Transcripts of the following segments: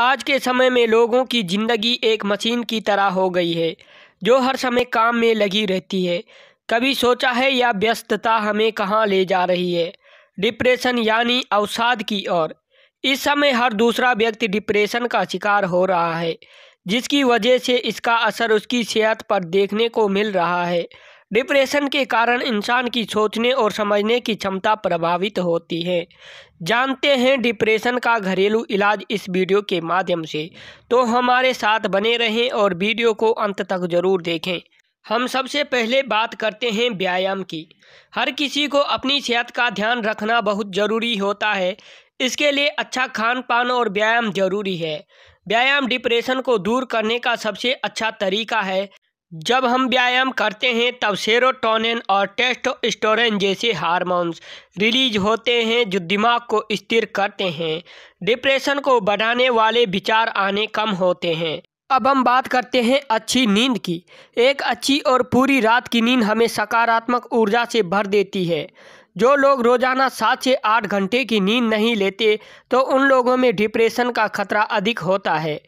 आज के समय में लोगों की ज़िंदगी एक मशीन की तरह हो गई है जो हर समय काम में लगी रहती है कभी सोचा है या व्यस्तता हमें कहाँ ले जा रही है डिप्रेशन यानी अवसाद की ओर इस समय हर दूसरा व्यक्ति डिप्रेशन का शिकार हो रहा है जिसकी वजह से इसका असर उसकी सेहत पर देखने को मिल रहा है डिप्रेशन के कारण इंसान की सोचने और समझने की क्षमता प्रभावित होती है जानते हैं डिप्रेशन का घरेलू इलाज इस वीडियो के माध्यम से तो हमारे साथ बने रहें और वीडियो को अंत तक जरूर देखें हम सबसे पहले बात करते हैं व्यायाम की हर किसी को अपनी सेहत का ध्यान रखना बहुत ज़रूरी होता है इसके लिए अच्छा खान पान और व्यायाम जरूरी है व्यायाम डिप्रेशन को दूर करने का सबसे अच्छा तरीका है जब हम व्यायाम करते हैं तब सेरोटोनिन और टेस्टोस्टेरोन जैसे हार्मोन्स रिलीज होते हैं जो दिमाग को स्थिर करते हैं डिप्रेशन को बढ़ाने वाले विचार आने कम होते हैं अब हम बात करते हैं अच्छी नींद की एक अच्छी और पूरी रात की नींद हमें सकारात्मक ऊर्जा से भर देती है जो लोग रोज़ाना सात से आठ घंटे की नींद नहीं लेते तो उन लोगों में डिप्रेशन का खतरा अधिक होता है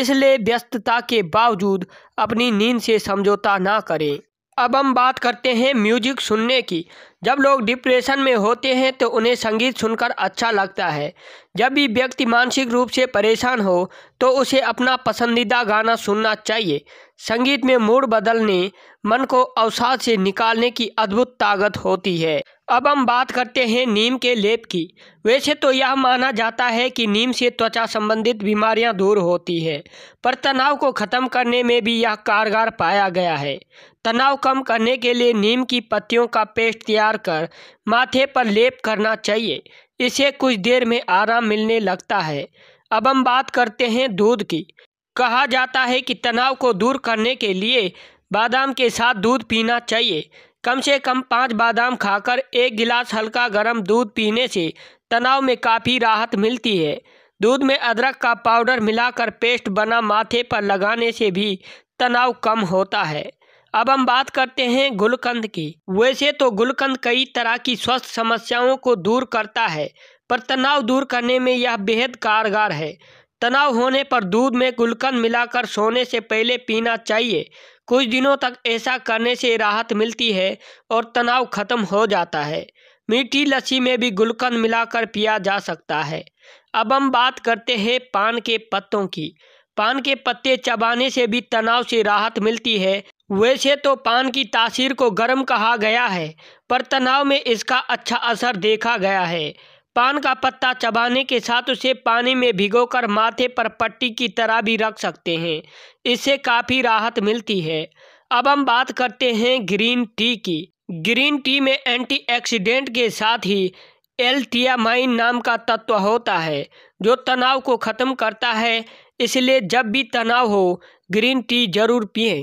इसलिए व्यस्तता के बावजूद अपनी नींद से समझौता ना करें अब हम बात करते हैं म्यूजिक सुनने की जब लोग डिप्रेशन में होते हैं तो उन्हें संगीत सुनकर अच्छा लगता है जब भी व्यक्ति मानसिक रूप से परेशान हो तो उसे अपना पसंदीदा गाना सुनना चाहिए संगीत में मूड बदलने मन को अवसाद से निकालने की अद्भुत ताकत होती है अब हम बात करते हैं नीम के लेप की वैसे तो यह माना जाता है कि नीम से त्वचा संबंधित बीमारियां दूर होती है पर तनाव को ख़त्म करने में भी यह कारगर पाया गया है तनाव कम करने के लिए नीम की पत्तियों का पेस्ट तैयार कर माथे पर लेप करना चाहिए इसे कुछ देर में आराम मिलने लगता है अब हम बात करते हैं दूध की कहा जाता है कि तनाव को दूर करने के लिए बादाम के साथ दूध पीना चाहिए कम से कम पाँच बादाम खाकर एक गिलास हल्का गर्म दूध पीने से तनाव में काफ़ी राहत मिलती है दूध में अदरक का पाउडर मिलाकर पेस्ट बना माथे पर लगाने से भी तनाव कम होता है अब हम बात करते हैं गुलकंद की वैसे तो गुलकंद कई तरह की स्वास्थ्य समस्याओं को दूर करता है पर तनाव दूर करने में यह बेहद कारगर है तनाव होने पर दूध में गुलकंद मिलाकर सोने से पहले पीना चाहिए कुछ दिनों तक ऐसा करने से राहत मिलती है और तनाव खत्म हो जाता है मीठी लस्सी में भी गुलकंद मिलाकर पिया जा सकता है अब हम बात करते हैं पान के पत्तों की पान के पत्ते चबाने से भी तनाव से राहत मिलती है वैसे तो पान की तासीर को गर्म कहा गया है पर तनाव में इसका अच्छा असर देखा गया है पान का पत्ता चबाने के साथ उसे पानी में भिगोकर माथे पर पट्टी की तरह भी रख सकते हैं इससे काफ़ी राहत मिलती है अब हम बात करते हैं ग्रीन टी की ग्रीन टी में एंटीऑक्सीडेंट के साथ ही एल्टियामाइन नाम का तत्व होता है जो तनाव को ख़त्म करता है इसलिए जब भी तनाव हो ग्रीन टी जरूर पिए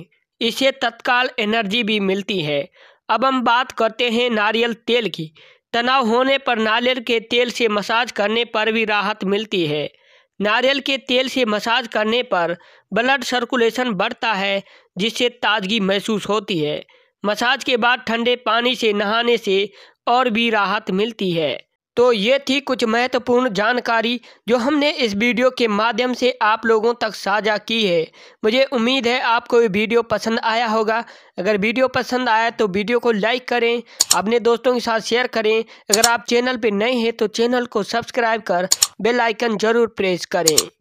इसे तत्काल एनर्जी भी मिलती है अब हम बात करते हैं नारियल तेल की तनाव होने पर नारियल के तेल से मसाज करने पर भी राहत मिलती है नारियल के तेल से मसाज करने पर ब्लड सर्कुलेशन बढ़ता है जिससे ताजगी महसूस होती है मसाज के बाद ठंडे पानी से नहाने से और भी राहत मिलती है तो ये थी कुछ महत्वपूर्ण जानकारी जो हमने इस वीडियो के माध्यम से आप लोगों तक साझा की है मुझे उम्मीद है आपको ये वीडियो पसंद आया होगा अगर वीडियो पसंद आया तो वीडियो को लाइक करें अपने दोस्तों के साथ शेयर करें अगर आप चैनल पर नए हैं तो चैनल को सब्सक्राइब कर बेलाइकन ज़रूर प्रेस करें